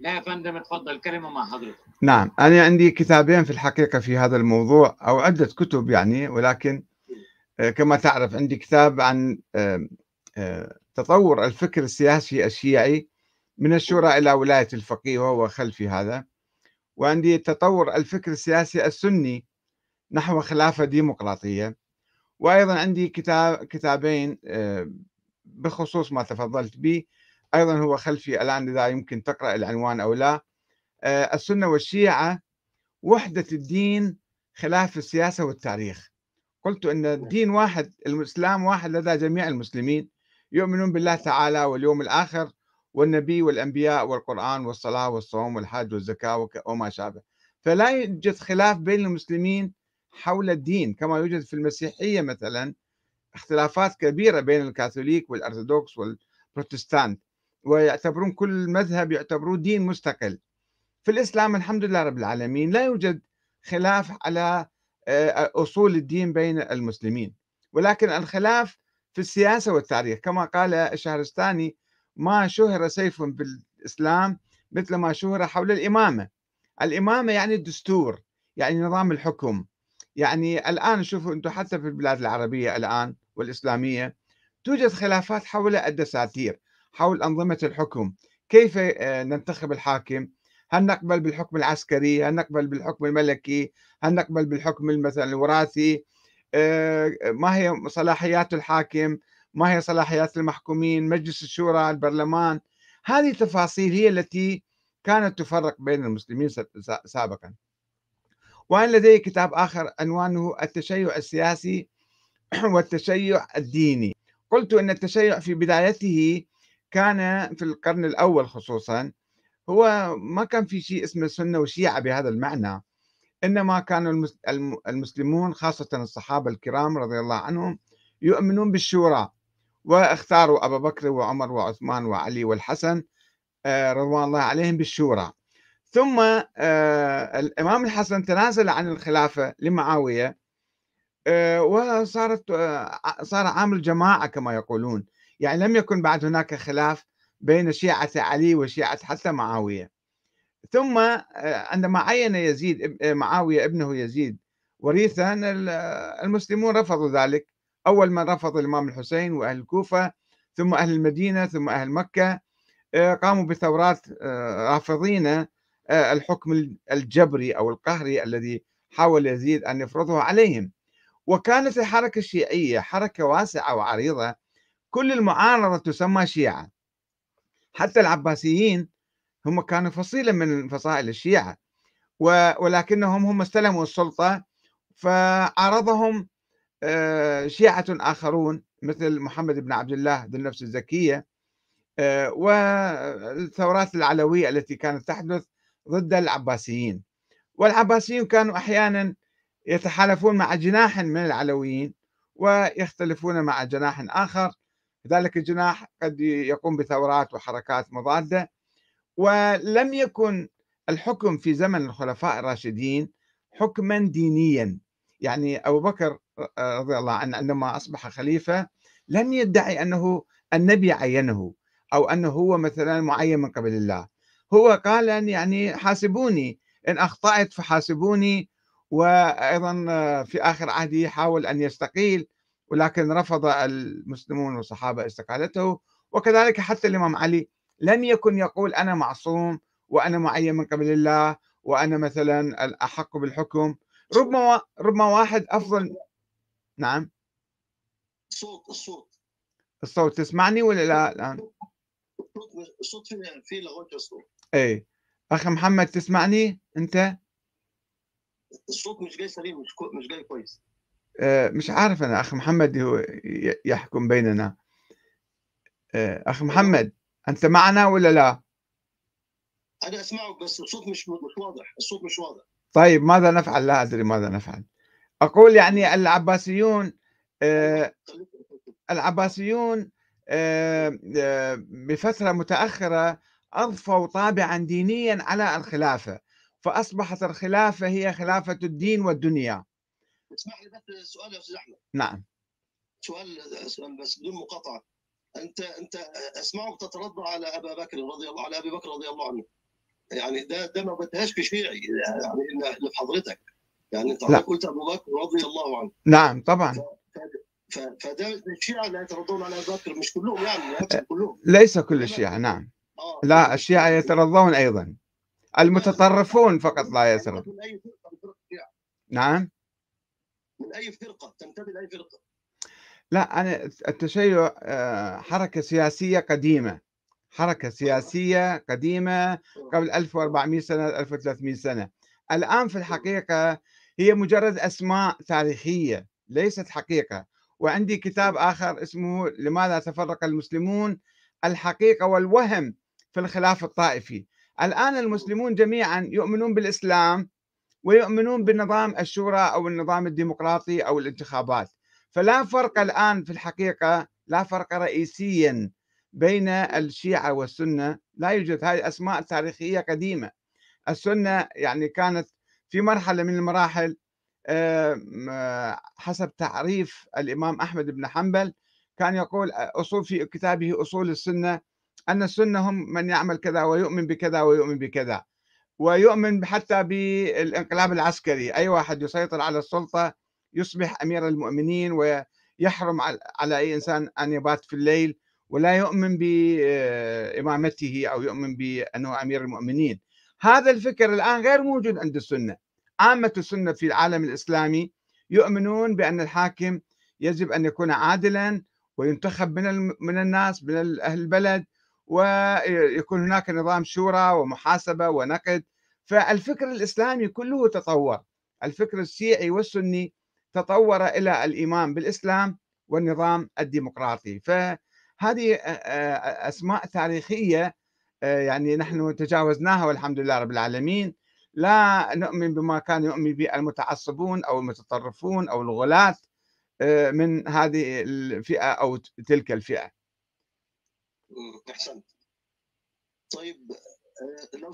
لا يا فندم تفضل كلمة مع حضرتك نعم أنا عندي كتابين في الحقيقة في هذا الموضوع أو عدة كتب يعني ولكن آه، كما تعرف عندي كتاب عن آه، آه، تطور الفكر السياسي الشيعي من الشورى إلى ولاية الفقيه وهو خلفي هذا وعندي تطور الفكر السياسي السني نحو خلافة ديمقراطية وأيضا عندي كتاب كتابين بخصوص ما تفضلت به أيضا هو خلفي الآن إذا يمكن تقرأ العنوان أو لا آه، السنة والشيعة وحدة الدين خلاف السياسة والتاريخ قلت أن نعم. الدين واحد الإسلام واحد لدى جميع المسلمين يؤمنون بالله تعالى واليوم الآخر والنبي والأنبياء والقرآن والصلاة والصوم والحج والزكاة وما شابه فلا يوجد خلاف بين المسلمين حول الدين كما يوجد في المسيحية مثلا اختلافات كبيرة بين الكاثوليك والأرثوذكس والبروتستانت ويعتبرون كل مذهب يعتبرون دين مستقل في الإسلام الحمد لله رب العالمين لا يوجد خلاف على آه، أصول الدين بين المسلمين ولكن الخلاف في السياسة والتاريخ كما قال الشهرستاني ما شهر سيف بالإسلام مثل ما شهر حول الإمامة الإمامة يعني الدستور يعني نظام الحكم يعني الآن شوفوا أنتم حتى في البلاد العربية الآن والإسلامية توجد خلافات حول الدساتير حول أنظمة الحكم كيف آه، ننتخب الحاكم هل نقبل بالحكم العسكري هل نقبل بالحكم الملكي هل نقبل بالحكم مثلا الوراثي آه، ما هي صلاحيات الحاكم ما هي صلاحيات المحكومين مجلس الشورى البرلمان هذه التفاصيل هي التي كانت تفرق بين المسلمين سابقا وأنا لدي كتاب آخر عنوانه التشيع السياسي والتشيع الديني قلت أن التشيع في بدايته كان في القرن الأول خصوصا هو ما كان في شيء اسمه سنة وشيعة بهذا المعنى إنما كان المسلمون خاصة الصحابة الكرام رضي الله عنهم يؤمنون بالشورى واختاروا أبا بكر وعمر وعثمان وعلي والحسن آه، رضوان الله عليهم بالشورى ثم آه، الإمام الحسن تنازل عن الخلافة لمعاوية آه، وصارت صار عامل جماعه كما يقولون يعني لم يكن بعد هناك خلاف بين شيعة علي وشيعة حتى معاوية ثم آه، عندما عين يزيد آه، معاوية ابنه يزيد وريثا المسلمون رفضوا ذلك أول من رفض الإمام الحسين وأهل الكوفة ثم أهل المدينة ثم أهل مكة آه، قاموا بثورات رافضين الحكم الجبري أو القهري الذي حاول يزيد أن يفرضه عليهم وكانت الحركة الشيعية حركة واسعة وعريضة كل المعارضة تسمى شيعة حتى العباسيين هم كانوا فصيلة من فصائل الشيعة ولكنهم هم استلموا السلطة فعارضهم آه، شيعة آخرون مثل محمد بن عبد الله ذو النفس الزكية آه، والثورات العلوية التي كانت تحدث ضد العباسيين والعباسيين كانوا أحيانا يتحالفون مع جناح من العلويين ويختلفون مع جناح آخر ذلك الجناح قد يقوم بثورات وحركات مضادة ولم يكن الحكم في زمن الخلفاء الراشدين حكما دينيا يعني أبو بكر رضي الله عنه عندما أصبح خليفة لم يدعي أنه النبي عينه أو أنه هو مثلا معين من قبل الله هو قال أن يعني حاسبوني إن أخطأت فحاسبوني وأيضا في آخر عهده حاول أن يستقيل ولكن رفض المسلمون والصحابة استقالته وكذلك حتى الإمام علي لم يكن يقول أنا معصوم وأنا معين من قبل الله وأنا مثلا الأحق بالحكم ربما ربما واحد أفضل نعم الصوت الصوت الصوت تسمعني ولا لا الآن؟ الصوت في لغوت الصوت اي أخي محمد تسمعني انت؟ الصوت مش جاي سليم مش جاي كويس آه، مش عارف انا اخ محمد هو يحكم بيننا آه، اخ أيوة. محمد انت معنا ولا لا؟ انا اسمعك بس الصوت مش مش واضح الصوت مش واضح طيب ماذا نفعل؟ لا ادري ماذا نفعل اقول يعني العباسيون آه، العباسيون بفتره متاخره اضفوا طابعا دينيا على الخلافه فاصبحت الخلافه هي خلافه الدين والدنيا اسمح لي بس سؤال يا استاذ احمد نعم سؤال سؤال بس بدون مقاطعه انت انت اسمعك تترضى على ابا بكر رضي الله على ابي بكر رضي الله عنه يعني ده ده ما بدهاش في شيعي يعني اللي في حضرتك يعني انت قلت ابو بكر رضي الله عنه نعم طبعا ف... فده الشيعة لا يترضون على ابو بكر مش كلهم يعني ليس كلهم ليس كل الشيعة نعم آه. لا الشيعة يترضون ايضا المتطرفون فقط لا يترضون نعم من اي فرقه تنتمي لاي فرقه لا انا التشيع آه، حركه سياسيه قديمه حركه سياسيه قديمه قبل 1400 سنه 1300 سنه الان في الحقيقه هي مجرد اسماء تاريخيه ليست حقيقه وعندي كتاب اخر اسمه لماذا تفرق المسلمون الحقيقه والوهم في الخلاف الطائفي الان المسلمون جميعا يؤمنون بالاسلام ويؤمنون بنظام الشورى او النظام الديمقراطي او الانتخابات فلا فرق الان في الحقيقه لا فرق رئيسيا بين الشيعه والسنه لا يوجد هذه اسماء تاريخيه قديمه السنه يعني كانت في مرحله من المراحل آه، حسب تعريف الامام احمد بن حنبل كان يقول آه، اصول في كتابه اصول السنه ان السنه هم من يعمل كذا ويؤمن بكذا ويؤمن بكذا ويؤمن حتى بالانقلاب العسكري أي واحد يسيطر على السلطة يصبح أمير المؤمنين ويحرم على أي إنسان أن يبات في الليل ولا يؤمن بإمامته آه، أو يؤمن بأنه أمير المؤمنين هذا الفكر الآن غير موجود عند السنة عامة السنة في العالم الإسلامي يؤمنون بأن الحاكم يجب أن يكون عادلا وينتخب من من الناس من أهل البلد ويكون هناك نظام شورى ومحاسبة ونقد فالفكر الإسلامي كله تطور الفكر الشيعي والسني تطور إلى الإيمان بالإسلام والنظام الديمقراطي فهذه آه، آه، أسماء تاريخية آه، يعني نحن تجاوزناها والحمد لله رب العالمين لا نؤمن بما كان يؤمن به المتعصبون أو المتطرفون أو الغلاة من هذه الفئة أو تلك الفئة احسنت طيب آه، لو